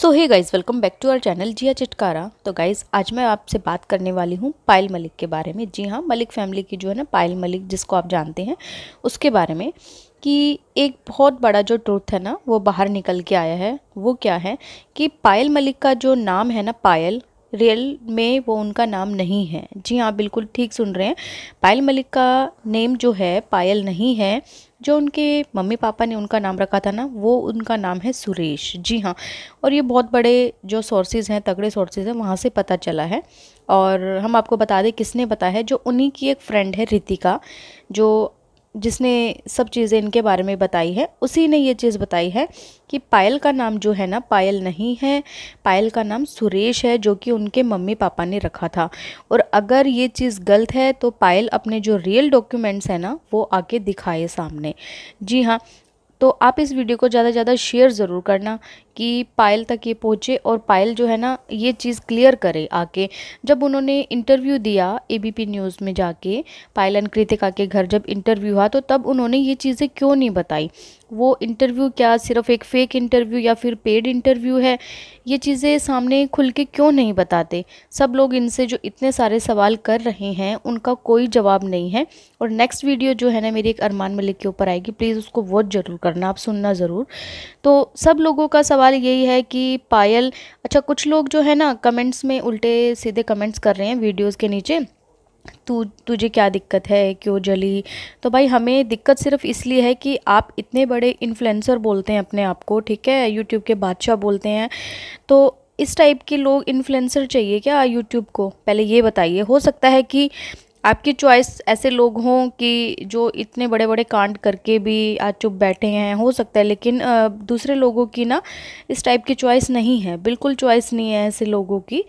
so hey guys welcome back to our channel Jiya Chitkara तो guys आज मैं आपसे बात करने वाली हूँ पायल मलिक के बारे में जी हाँ मलिक फैमिली की जो है ना पायल मलिक जिसको आप जानते हैं उसके बारे में कि एक बहुत बड़ा जो ट्रूथ है ना वो बाहर निकल के आया है वो क्या है कि पायल मलिक का जो नाम है ना पायल रियल में वो उनका नाम नहीं है जी हाँ बिल्कुल ठीक सुन रहे हैं पायल मलिक का नेम जो है पायल नहीं है जो उनके मम्मी पापा ने उनका नाम रखा था ना वो उनका नाम है सुरेश जी हाँ और ये बहुत बड़े जो सोर्सेज हैं तगड़े सोर्सेज हैं वहाँ से पता चला है और हम आपको बता दें किसने बताया है जो उन्हीं की एक फ्रेंड है रितिका जो जिसने सब चीज़ें इनके बारे में बताई है उसी ने ये चीज़ बताई है कि पायल का नाम जो है ना पायल नहीं है पायल का नाम सुरेश है जो कि उनके मम्मी पापा ने रखा था और अगर ये चीज़ गलत है तो पायल अपने जो रियल डॉक्यूमेंट्स हैं ना वो आके दिखाए सामने जी हाँ तो आप इस वीडियो को ज़्यादा से ज़्यादा शेयर ज़रूर करना कि पायल तक ये पहुँचे और पायल जो है ना ये चीज़ क्लियर करे आके जब उन्होंने इंटरव्यू दिया एबीपी न्यूज़ में जाके पायल एंड कृतिका के घर जब इंटरव्यू हुआ तो तब उन्होंने ये चीज़ें क्यों नहीं बताई वो इंटरव्यू क्या सिर्फ एक फ़ेक इंटरव्यू या फिर पेड इंटरव्यू है ये चीज़ें सामने खुल के क्यों नहीं बताते सब लोग इनसे जो इतने सारे सवाल कर रहे हैं उनका कोई जवाब नहीं है और नेक्स्ट वीडियो जो है ना मेरी एक अरमान मलिक के ऊपर आएगी प्लीज़ उसको वॉच ज़रूर करना आप सुनना ज़रूर तो सब लोगों का सवाल सवाल यही है कि पायल अच्छा कुछ लोग जो है ना कमेंट्स में उल्टे सीधे कमेंट्स कर रहे हैं वीडियोस के नीचे तू तुझे क्या दिक्कत है क्यों जली तो भाई हमें दिक्कत सिर्फ इसलिए है कि आप इतने बड़े इन्फ्लुएंसर बोलते हैं अपने आप को ठीक है यूट्यूब के बादशाह बोलते हैं तो इस टाइप के लोग इन्फ्लुएंसर चाहिए क्या यूट्यूब को पहले ये बताइए हो सकता है कि आपकी चॉइस ऐसे लोग हों कि जो इतने बड़े बड़े कांड करके भी आज चुप बैठे हैं हो सकता है लेकिन दूसरे लोगों की ना इस टाइप की चॉइस नहीं है बिल्कुल चॉइस नहीं है ऐसे लोगों की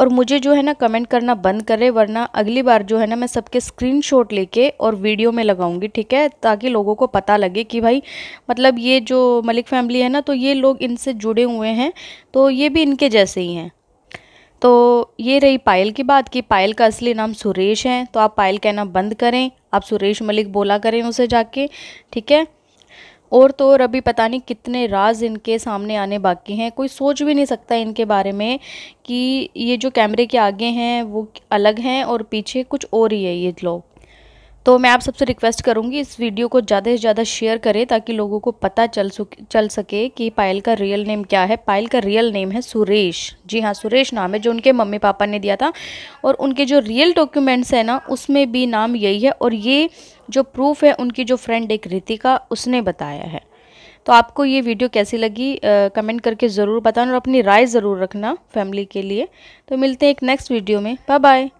और मुझे जो है ना कमेंट करना बंद करे वरना अगली बार जो है ना मैं सबके स्क्रीनशॉट लेके और वीडियो में लगाऊंगी ठीक है ताकि लोगों को पता लगे कि भाई मतलब ये जो मलिक फैमिली है ना तो ये लोग इनसे जुड़े हुए हैं तो ये भी इनके जैसे ही हैं तो ये रही पायल की बात कि पायल का असली नाम सुरेश है तो आप पायल कहना बंद करें आप सुरेश मलिक बोला करें उसे जाके ठीक है और तो और अभी पता नहीं कितने राज इनके सामने आने बाकी हैं कोई सोच भी नहीं सकता इनके बारे में कि ये जो कैमरे के आगे हैं वो अलग हैं और पीछे कुछ और ही है ये लोग तो मैं आप सबसे रिक्वेस्ट करूँगी इस वीडियो को ज़्यादा से ज़्यादा शेयर करें ताकि लोगों को पता चल सके चल सके कि पायल का रियल नेम क्या है पायल का रियल नेम है सुरेश जी हाँ सुरेश नाम है जो उनके मम्मी पापा ने दिया था और उनके जो रियल डॉक्यूमेंट्स हैं ना उसमें भी नाम यही है और ये जो प्रूफ है उनकी जो फ्रेंड एक रितिका उसने बताया है तो आपको ये वीडियो कैसी लगी आ, कमेंट करके ज़रूर बताना और अपनी राय ज़रूर रखना फैमिली के लिए तो मिलते हैं एक नेक्स्ट वीडियो में बाय बाय